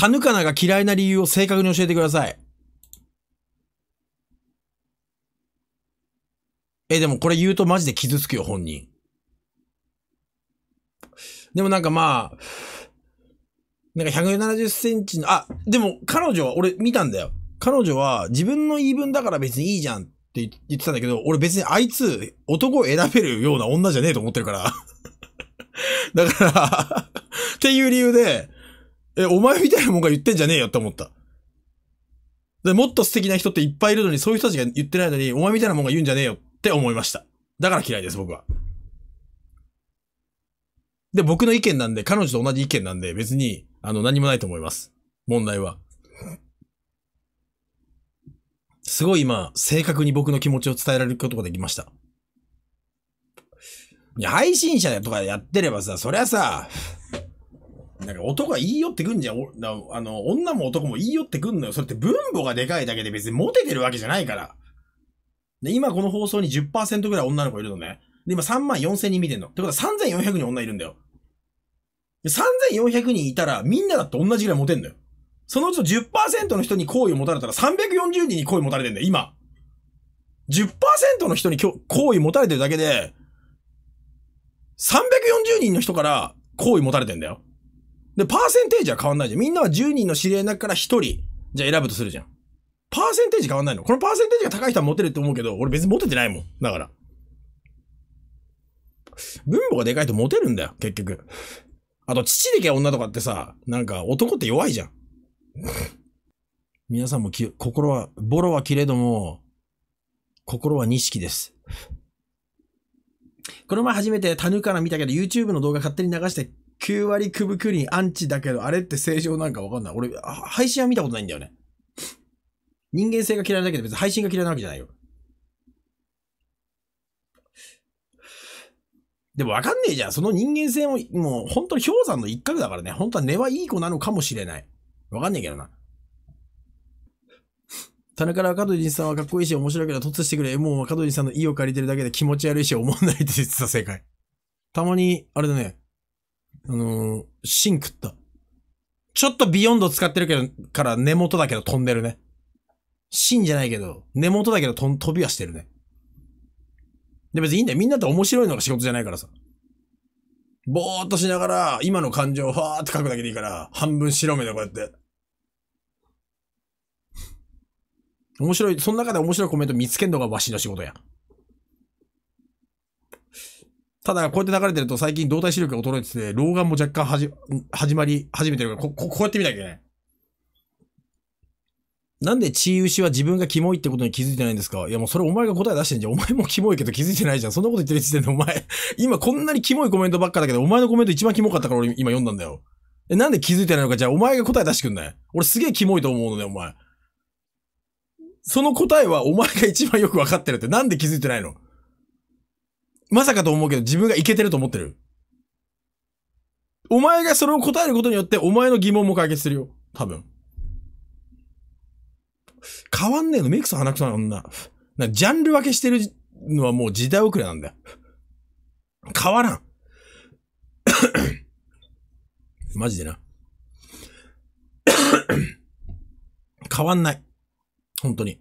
タヌカナが嫌いな理由を正確に教えてください。え、でもこれ言うとマジで傷つくよ、本人。でもなんかまあ、なんか170センチの、あ、でも彼女は、俺見たんだよ。彼女は自分の言い分だから別にいいじゃんって言ってたんだけど、俺別にあいつ男を選べるような女じゃねえと思ってるから。だからっていう理由で、え、お前みたいなもんが言ってんじゃねえよって思った。で、もっと素敵な人っていっぱいいるのに、そういう人たちが言ってないのに、お前みたいなもんが言うんじゃねえよって思いました。だから嫌いです、僕は。で、僕の意見なんで、彼女と同じ意見なんで、別に、あの、何もないと思います。問題は。すごい今、正確に僕の気持ちを伝えられることができました。いや、配信者とかやってればさ、そりゃさ、なんか男が言い寄ってくんじゃん。あの、女も男も言い寄ってくんのよ。それって分母がでかいだけで別にモテてるわけじゃないから。で、今この放送に10%ぐらい女の子いるのね。で、今3万4 0 0 0人見てんの。ってことは3400人女いるんだよ。で、3400人いたらみんなだって同じぐらいモテんだよ。そのうちの10%の人に好意を持たれたら340人に好意持たれてんだよ、今。10%の人に好意持たれてるだけで、340人の人から好意持たれてんだよ。で、パーセンテージは変わんないじゃん。みんなは10人の知り合いの中から1人、じゃあ選ぶとするじゃん。パーセンテージ変わんないのこのパーセンテージが高い人はモテるって思うけど、俺別にモテてないもん。だから。分母がでかいとモテるんだよ、結局。あと、父でけ女とかってさ、なんか男って弱いじゃん。皆さんもき、心は、ボロは切れども、心は錦です。この前初めてタヌから見たけど、YouTube の動画勝手に流して9割クブクリンアンチだけど、あれって正常なんかわかんない。俺、配信は見たことないんだよね。人間性が嫌いだけど別に配信が嫌いなわけじゃないよ。でもわかんねえじゃん。その人間性も、もう本当に氷山の一角だからね。本当は根はいい子なのかもしれない。わかんねえけどな。田中ら加藤仁さんはかっこいいし面白いけど突してくれ。もう加藤仁さんの意を借りてるだけで気持ち悪いし思わないって言ってた正解。たまに、あれだね。あのー、シ食った。ちょっとビヨンド使ってるけど、から根元だけど飛んでるね。芯じゃないけど、根元だけどと飛びはしてるね。で、別にいいんだよ。みんなって面白いのが仕事じゃないからさ。ぼーっとしながら、今の感情をわーって書くだけでいいから、半分白目でこうやって。面白い、その中で面白いコメント見つけんのがわしの仕事や。ただ、こうやって流れてると最近動体視力が衰えてて、老眼も若干はじ、始まり、始めてるから、こ、こうやって見なきゃいけない。なんで血牛は自分がキモいってことに気づいてないんですかいやもうそれお前が答え出してんじゃん。お前もキモいけど気づいてないじゃん。そんなこと言ってる時点でお前、今こんなにキモいコメントばっかだけど、お前のコメント一番キモかったから俺今読んだんだよ。え、なんで気づいてないのかじゃあお前が答え出してくんない俺すげえキモいと思うのね、お前。その答えはお前が一番よくわかってるってなんで気づいてないのまさかと思うけど自分がいけてると思ってる。お前がそれを答えることによってお前の疑問も解決するよ。多分。変わんねえの。メイクさん鼻くそな女。な、ジャンル分けしてるのはもう時代遅れなんだよ。変わらん。マジでな。変わんない。本当に。